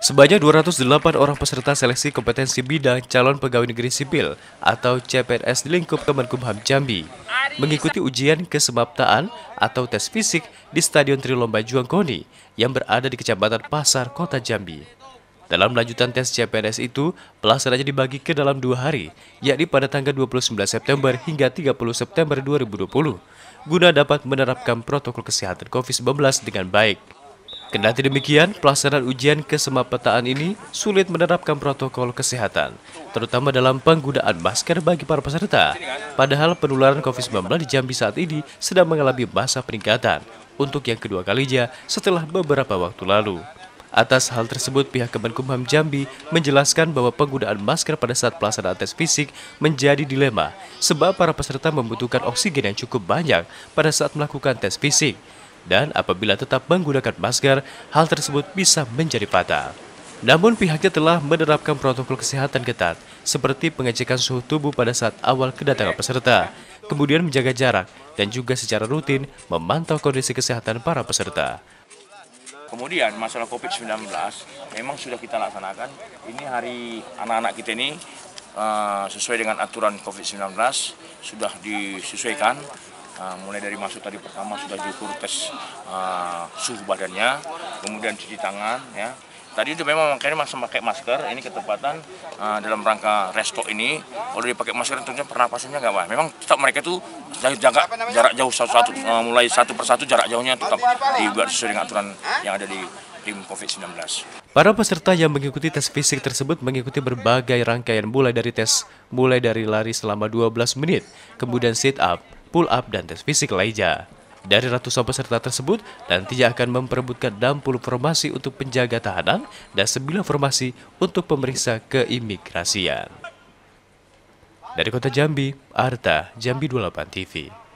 Sebanyak 208 orang peserta seleksi kompetensi bidang calon pegawai negeri sipil atau CPNS di lingkup Kemenkumham Jambi mengikuti ujian kesemaptaan atau tes fisik di Stadion Trilomba Juangkoni yang berada di Kecamatan Pasar, Kota Jambi. Dalam lanjutan tes CPNS itu, pelaksananya dibagi ke dalam dua hari, yakni pada tanggal 29 September hingga 30 September 2020, guna dapat menerapkan protokol kesehatan COVID-19 dengan baik. Kendati demikian, pelaksanaan ujian kesemapetaan ini sulit menerapkan protokol kesehatan, terutama dalam penggunaan masker bagi para peserta. Padahal penularan COVID-19 di Jambi saat ini sedang mengalami masa peningkatan untuk yang kedua kalinya setelah beberapa waktu lalu. Atas hal tersebut, pihak Kemenkumham Jambi menjelaskan bahwa penggunaan masker pada saat pelaksanaan tes fisik menjadi dilema sebab para peserta membutuhkan oksigen yang cukup banyak pada saat melakukan tes fisik dan apabila tetap menggunakan masker, hal tersebut bisa menjadi fatal. Namun pihaknya telah menerapkan protokol kesehatan ketat, seperti pengecekan suhu tubuh pada saat awal kedatangan peserta, kemudian menjaga jarak, dan juga secara rutin memantau kondisi kesehatan para peserta. Kemudian masalah COVID-19 memang sudah kita laksanakan. Ini hari anak-anak kita ini uh, sesuai dengan aturan COVID-19 sudah disesuaikan Ah, mulai dari masuk tadi pertama sudah diukur tes uh, suhu badannya kemudian cuci tangan ya tadi itu memang makanya masih pakai masker ini ketepatan uh, dalam rangka resto ini kalau dipakai masker tentunya pernapasannya nggak apa. memang tetap mereka itu jaga jarak jauh satu satu uh, mulai satu persatu jarak jauhnya tetap dibuat sesuai dengan aturan yang ada di tim COVID-19. Para peserta yang mengikuti tes fisik tersebut mengikuti berbagai rangkaian mulai dari tes mulai dari lari selama 12 menit, kemudian sit up, pull up, dan tes fisik lainnya. Dari ratusan peserta tersebut, nantinya akan memperebutkan 60 formasi untuk penjaga tahanan dan 9 formasi untuk pemeriksa keimigrasian. Dari kota Jambi, Arta, Jambi 28 TV.